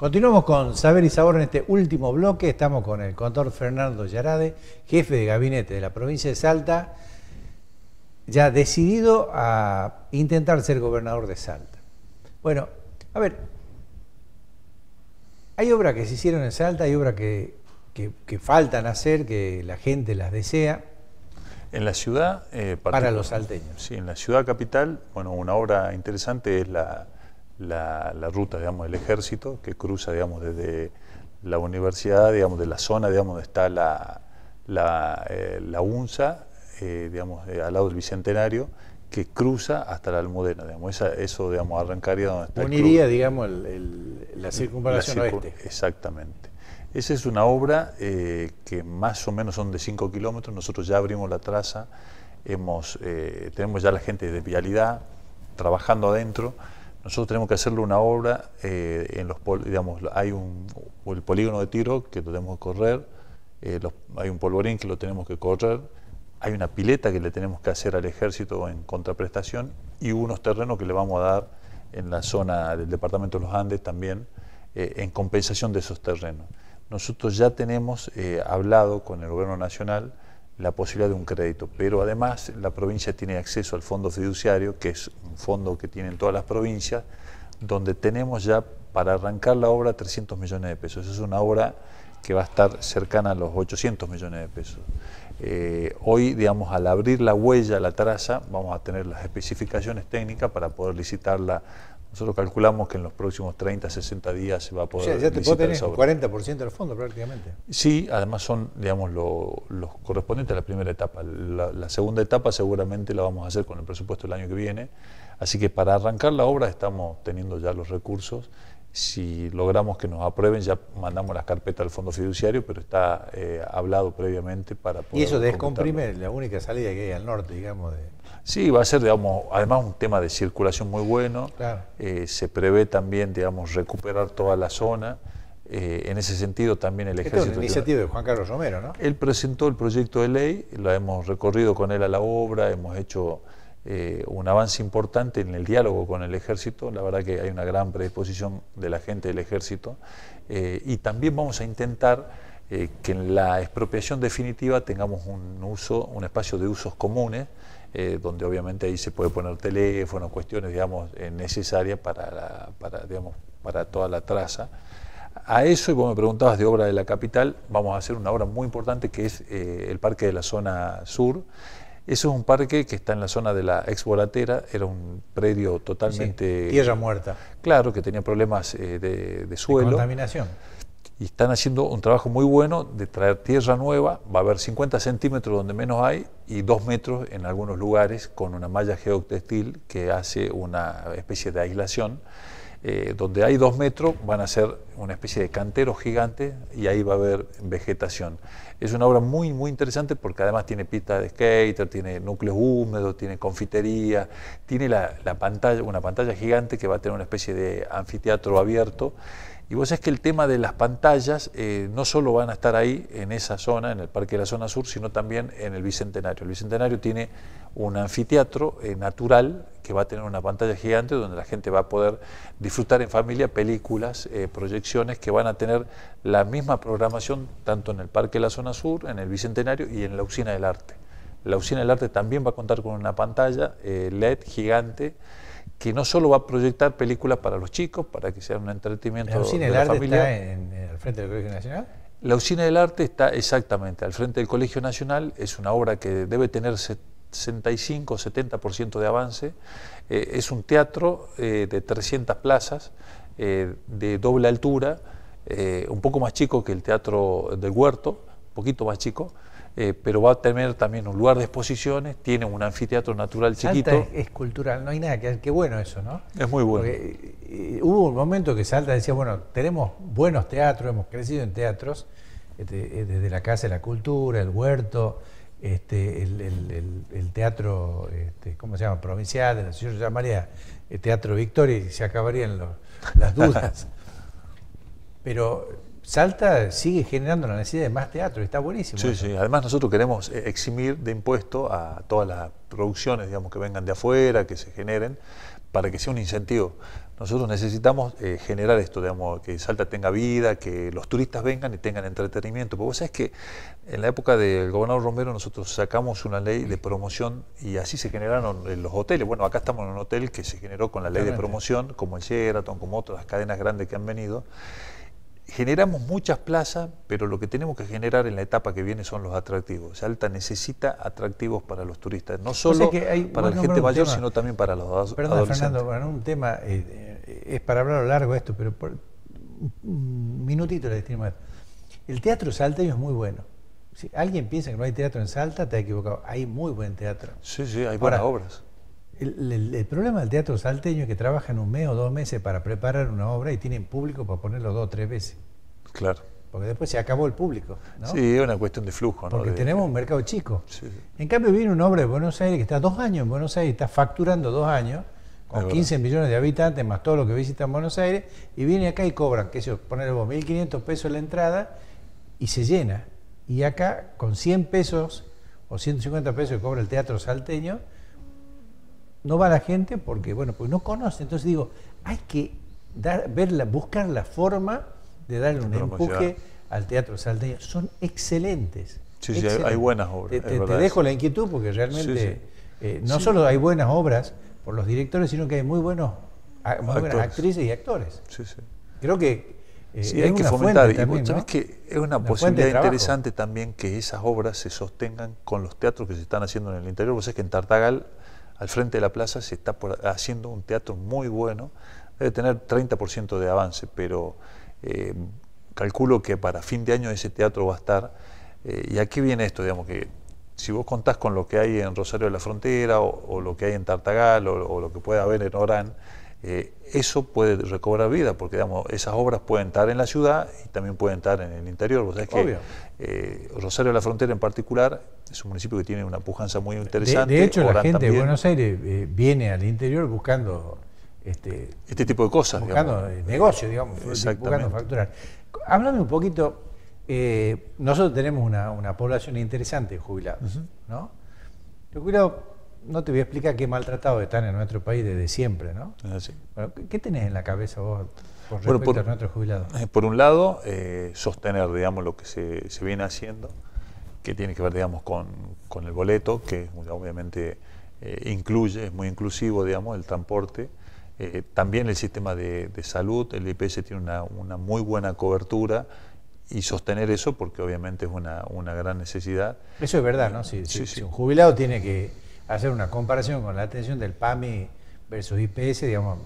Continuamos con Saber y Sabor en este último bloque. Estamos con el contador Fernando Yarade, jefe de gabinete de la provincia de Salta, ya decidido a intentar ser gobernador de Salta. Bueno, a ver, hay obras que se hicieron en Salta, hay obras que, faltan hacer, que la gente las desea. En la ciudad... Eh, para los salteños. Sí, en la ciudad capital, bueno, una obra interesante es la la, ruta digamos, del ejército que cruza digamos, desde la universidad, digamos, de la zona digamos, donde está la, la, eh, UNSA, eh, digamos, eh, al lado del Bicentenario, que cruza hasta la Almudena. Digamos. eso digamos, arrancaría donde está Uniría, la circunvalación oeste. Exactamente. Esa es una obra que más o menos son de 5 kilómetros. Nosotros ya abrimos la traza, tenemos ya la gente de vialidad trabajando adentro. Nosotros tenemos que hacerle una obra, eh, en los digamos, hay un, el polígono de tiro que tenemos que correr, eh, hay un polvorín que lo tenemos que correr, hay una pileta que le tenemos que hacer al ejército en contraprestación y unos terrenos que le vamos a dar en la zona del departamento de los Andes también eh, en compensación de esos terrenos. Nosotros ya tenemos hablado con el gobierno nacional la posibilidad de un crédito. Pero además la provincia tiene acceso al fondo fiduciario, que es un fondo que tienen todas las provincias, donde tenemos ya para arrancar la obra 300 millones de pesos. Es una obra que va a estar cercana a los 800 millones de pesos. Eh, hoy, digamos, al abrir la huella, la traza, vamos a tener las especificaciones técnicas para poder licitarla nosotros calculamos que en los próximos 30, 60 días se va a poder. O sea, ya te el 40% del fondo prácticamente. Sí, además son, digamos, los correspondientes a la primera etapa. La, segunda etapa seguramente la vamos a hacer con el presupuesto del año que viene. Así que para arrancar la obra estamos teniendo ya los recursos. Si logramos que nos aprueben, ya mandamos las carpetas al fondo fiduciario, pero está eh, hablado previamente para poder. Y eso descomprime la única salida que hay al norte, digamos, de Sí, va a ser, además un tema de circulación muy bueno. Eh, se prevé también, digamos, recuperar toda la zona. Eh, en ese sentido, también el ejército. es iniciativa de Juan Carlos Romero, ¿no? Él presentó el proyecto de ley, lo hemos recorrido con él a la obra, hemos hecho eh, un avance importante en el diálogo con el ejército. La verdad que hay una gran predisposición de la gente del ejército. y también vamos a intentar que en la expropiación definitiva tengamos un uso, un espacio de usos comunes eh, donde obviamente ahí se puede poner teléfono, cuestiones, digamos, eh, necesarias para, para, digamos, para toda la traza. A eso, y vos me preguntabas de obra de la capital, vamos a hacer una obra muy importante que es eh, el parque de la zona sur. Eso es un parque que está en la zona de la ex era un predio totalmente... Sí, tierra muerta. Claro, que tenía problemas de, de, suelo. contaminación y están haciendo un trabajo muy bueno de traer tierra nueva, va a haber 50 centímetros donde menos hay y 2 metros en algunos lugares con una malla geotextil que hace una especie de aislación. Eh, donde hay dos metros van a ser una especie de cantero gigante y ahí va a haber vegetación. Es una obra muy, muy interesante porque además tiene pista de skater, tiene núcleos húmedos, tiene confitería, tiene la pantalla, una pantalla gigante que va a tener una especie de anfiteatro abierto y vos sabés que el tema de las pantallas eh, no solo van a estar ahí en esa zona, en el Parque de la Zona Sur, sino también en el Bicentenario. El Bicentenario tiene un anfiteatro eh, natural que va a tener una pantalla gigante donde la gente va a poder disfrutar en familia películas, eh, proyecciones que van a tener la misma programación tanto en el Parque de la Zona Sur, en el Bicentenario y en la Usina del Arte. La Usina del Arte también va a contar con una pantalla LED gigante que no solo va a proyectar películas para los chicos, para que sea un entretenimiento ¿La usina de del arte está en, al frente del Colegio Nacional? La usina del arte está exactamente al frente del Colegio Nacional, es una obra que debe tener 65 70% de avance, eh, es un teatro eh, de 300 plazas, eh, de doble altura, un poco más chico que el Teatro del Huerto, un poquito más chico, eh, pero va a tener también un lugar de exposiciones, tiene un anfiteatro natural chiquito. Es, cultural, no hay nada, qué, bueno eso, ¿no? Es muy bueno. Eh, hubo un momento que Salta decía, bueno, tenemos buenos teatros, hemos crecido en teatros, este, eh, desde la Casa de la Cultura, el Huerto, este, el, teatro, este, ¿cómo se llama? Provincial, de la, llamaría Teatro Victoria y se acabarían las dudas. pero Salta sigue generando la necesidad de más teatro, está buenísimo. Sí, sí, además nosotros queremos eh, eximir de impuesto a todas las producciones, digamos, que vengan de afuera, que se generen, para que sea un incentivo. Nosotros necesitamos eh, generar esto, digamos, que Salta tenga vida, que los turistas vengan y tengan entretenimiento. Porque vos sabés que en la época del gobernador Romero nosotros sacamos una ley de promoción y así se generaron eh, los hoteles. Bueno, acá estamos en un hotel que se generó con la ley de promoción, como el Sheraton, como otras cadenas grandes que han venido generamos muchas plazas, pero lo que tenemos que generar en la etapa que viene son los atractivos. Salta necesita atractivos para los turistas, no solo para la gente mayor, sino también para los perdón, Fernando, un tema, eh, es para hablar a lo largo esto, pero un minutito le más. El teatro Salta es muy bueno. Si alguien piensa que no hay teatro en Salta, te ha equivocado. Hay muy buen teatro. Sí, sí, hay buenas obras. El, problema del teatro salteño es que trabajan un mes o dos meses para preparar una obra y tienen público para ponerlo dos o tres veces. Claro. Porque después se acabó el público. ¿no? Sí, es una cuestión de flujo. Porque tenemos un mercado chico. En cambio, viene un obra de Buenos Aires que está dos años en Buenos Aires, está facturando dos años, con 15 millones de habitantes, más todo lo que visitan Buenos Aires, y viene acá y cobran, qué sé yo, ponerle 1.500 pesos la entrada y se llena. Y acá, con 100 pesos o 150 pesos que cobra el teatro salteño, no va la gente porque, bueno, pues no conoce. Entonces digo, hay que dar, verla, buscar la forma de darle un empuje al teatro salteño. Son excelentes. Sí, sí, hay, buenas obras. Te, dejo la inquietud porque realmente eh, no solo hay buenas obras por los directores, sino que hay muy, buenos, buenas actrices y actores. Sí, sí. Creo que eh, hay que fomentar. Y que es una, posibilidad interesante también que esas obras se sostengan con los teatros que se están haciendo en el interior. Vos que en Tartagal al frente de la plaza se está haciendo un teatro muy bueno, debe tener 30% de avance, pero eh, calculo que para fin de año ese teatro va a estar. Eh, y aquí viene esto, digamos, que si vos contás con lo que hay en Rosario de la Frontera o, lo que hay en Tartagal o, o, lo que puede haber en Orán, eh, eso puede recobrar vida, porque digamos, esas obras pueden estar en la ciudad y también pueden estar en el interior. Eh, Rosario de la Frontera en particular es un municipio que tiene una pujanza muy interesante. De, hecho, la gente de Buenos Aires eh, viene al interior buscando... Este, este tipo de cosas. Buscando digamos. digamos, buscando facturar. Háblame un poquito, nosotros tenemos una, población interesante de jubilados, ¿no? Los jubilados no te voy a explicar qué maltratados están en nuestro país desde siempre, ¿no? Ah, ¿Qué tenés en la cabeza vos con respecto a nuestros jubilados? Eh, por un lado, eh, sostener, digamos, lo que se, viene haciendo, que tiene que ver, digamos, con, el boleto, que obviamente eh, incluye, es muy inclusivo, digamos, el transporte. también el sistema de, salud, el IPS tiene una, muy buena cobertura y sostener eso porque obviamente es una, una gran necesidad. Eso es verdad, ¿no? sí, sí. si un jubilado tiene que hacer una comparación con la atención del PAMI versus IPS, digamos,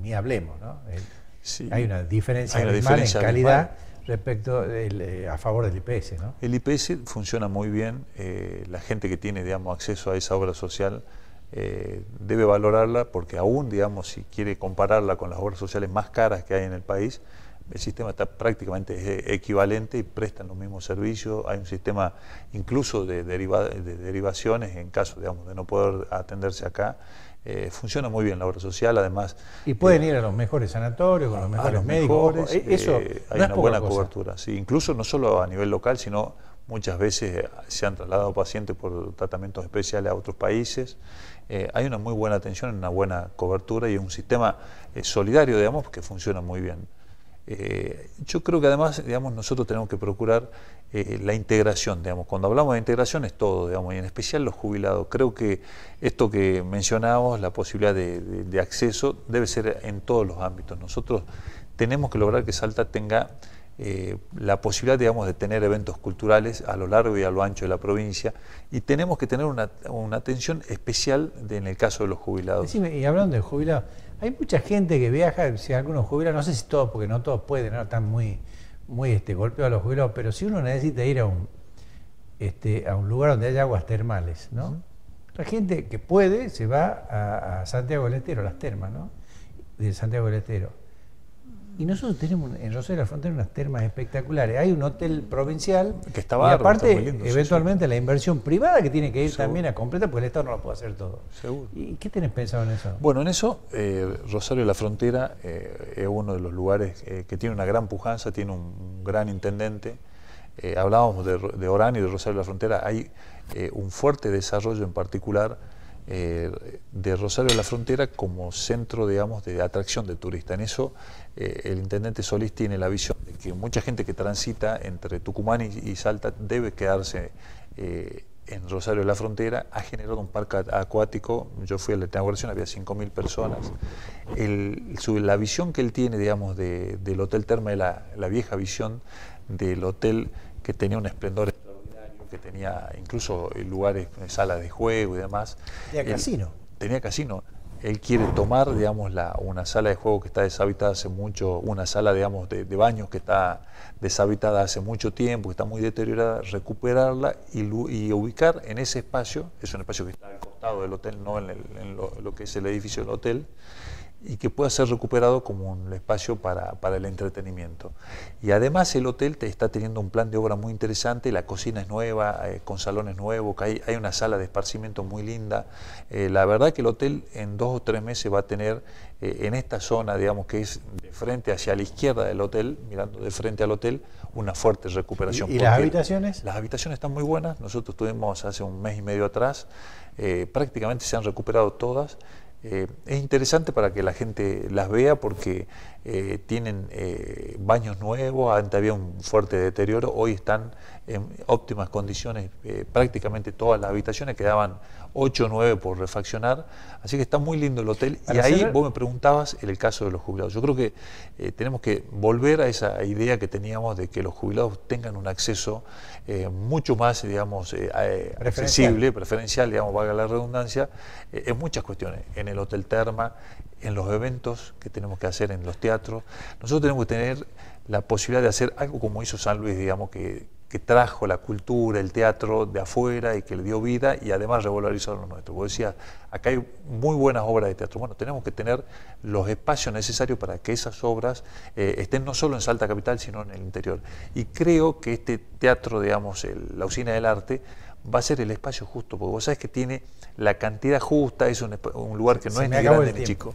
ni, hablemos, ¿no? Eh, hay una diferencia, Hay en calidad respecto eh, a favor del IPS, ¿no? El IPS funciona muy bien, eh, la gente que tiene, digamos, acceso a esa obra social debe valorarla porque aún, digamos, si quiere compararla con las obras sociales más caras que hay en el país, el sistema está prácticamente eh, equivalente y prestan los mismos servicios. Hay un sistema incluso de, de derivaciones en caso digamos, de no poder atenderse acá. Eh, funciona muy bien la obra social, además. Y pueden eh, ir a los mejores sanatorios, a los mejores médicos. eso hay una buena cobertura. Sí, incluso no solo a nivel local, sino muchas veces se han trasladado pacientes por tratamientos especiales a otros países. hay una muy buena atención, una buena cobertura y un sistema solidario, digamos, que funciona muy bien. Eh, yo creo que además, digamos, nosotros tenemos que procurar eh, la integración, digamos. Cuando hablamos de integración es todo, digamos, y en especial los jubilados. Creo que esto que mencionábamos, la posibilidad de, acceso, debe ser en todos los ámbitos. Nosotros tenemos que lograr que Salta tenga eh, la posibilidad, digamos, de tener eventos culturales a lo largo y a lo ancho de la provincia y tenemos que tener una, atención especial en el caso de los jubilados. y hablando de jubilados, hay mucha gente que viaja, si algunos jubila, no sé si todos, porque no todos pueden, no están muy, muy este, golpeados los jubilados, pero si uno necesita ir a un, este, a un lugar donde haya aguas termales, ¿no? La gente que puede se va a, a Santiago del Estero, las termas, ¿no? De Santiago del Estero. Y nosotros tenemos en Rosario de la Frontera unas termas espectaculares. Hay un hotel provincial. Que estaba Y aparte, eventualmente, la inversión privada que tiene que ir también a completar, porque el Estado no lo puede hacer todo. ¿Y qué tenés pensado en eso? Bueno, en eso, eh, Rosario de la Frontera eh, es uno de los lugares eh, que tiene una gran pujanza, tiene un, gran intendente. hablábamos de, de, Orán y de Rosario de la Frontera. Hay un fuerte desarrollo en particular eh, de Rosario de la Frontera como centro, digamos, de atracción de turista. En eso eh, el intendente Solís tiene la visión de que mucha gente que transita entre Tucumán y, Salta debe quedarse eh, en Rosario de la Frontera. Ha generado un parque acuático, yo fui a la inauguración, había 5.000 personas. la visión que él tiene, digamos, del Hotel Terma, la, la vieja visión del hotel que tenía un esplendor que tenía incluso lugares, eh, salas de juego y demás. Tenía casino. Tenía casino. Él quiere tomar, digamos, la, una sala de juego que está deshabitada hace mucho, una sala, digamos, de, baños que está deshabitada hace mucho tiempo, que está muy deteriorada, recuperarla y, ubicar en ese espacio, es un espacio que está al costado del hotel, no en, lo que es el edificio del hotel, y que pueda ser recuperado como un espacio para, el entretenimiento. Y además el hotel te está teniendo un plan de obra muy interesante, la cocina es nueva, eh, con salones nuevos, hay, una sala de esparcimiento muy linda. Eh, la verdad que el hotel en dos o tres meses va a tener eh, en esta zona, digamos que es de frente hacia la izquierda del hotel, mirando de frente al hotel, una fuerte recuperación. ¿Y, las habitaciones? Las habitaciones están muy buenas, nosotros estuvimos hace un mes y medio atrás, prácticamente se han recuperado todas eh, es interesante para que la gente las vea porque eh, tienen eh, baños nuevos, antes había un fuerte deterioro, hoy están en óptimas condiciones eh, prácticamente todas las habitaciones, quedaban 8 o 9 por refaccionar, así que está muy lindo el hotel y ahí vos me preguntabas el caso de los jubilados. Yo creo que tenemos que volver a esa idea que teníamos de que los jubilados tengan un acceso mucho más, digamos, accesible, preferencial, digamos, valga la redundancia, en muchas cuestiones, en el hotel Terma, en los eventos que tenemos que hacer en los teatros. Nosotros tenemos que tener la posibilidad de hacer algo como hizo San Luis, digamos, que, trajo la cultura, el teatro de afuera y que le dio vida y además revolucionó lo nuestro. Vos decías, acá hay muy buenas obras de teatro. Bueno, tenemos que tener los espacios necesarios para que esas obras eh, estén no solo en Salta Capital, sino en el interior. Y creo que este teatro, digamos, la usina del arte, va a ser el espacio justo, porque vos sabés que tiene la cantidad justa, es un, lugar que no es ni grande ni chico.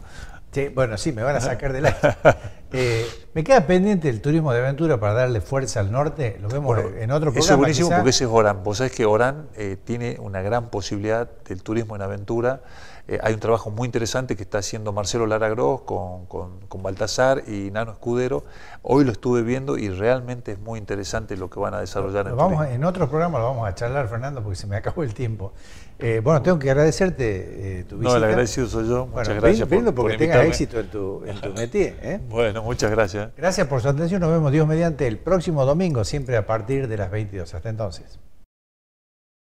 bueno, sí, me van a sacar del aire. Eh, me queda pendiente el turismo de aventura para darle fuerza al norte. Lo vemos en otro programa. Eso es buenísimo porque ese es Orán. Vos sabés que Orán eh, tiene una gran posibilidad del turismo en aventura. Eh, hay un trabajo muy interesante que está haciendo Marcelo Lara Gross con, Baltasar y Nano Escudero. Hoy lo estuve viendo y realmente es muy interesante lo que van a desarrollar. En, vamos en otros programas lo vamos a charlar, Fernando, porque se me acabó el tiempo. Eh, bueno, tengo que agradecerte eh, tu visita. No, el agradecido soy yo. Muchas gracias. Por, porque por éxito en tu, en Bueno, muchas gracias. Gracias por su atención. Nos vemos Dios mediante el próximo domingo, siempre a partir de las 22. Hasta entonces.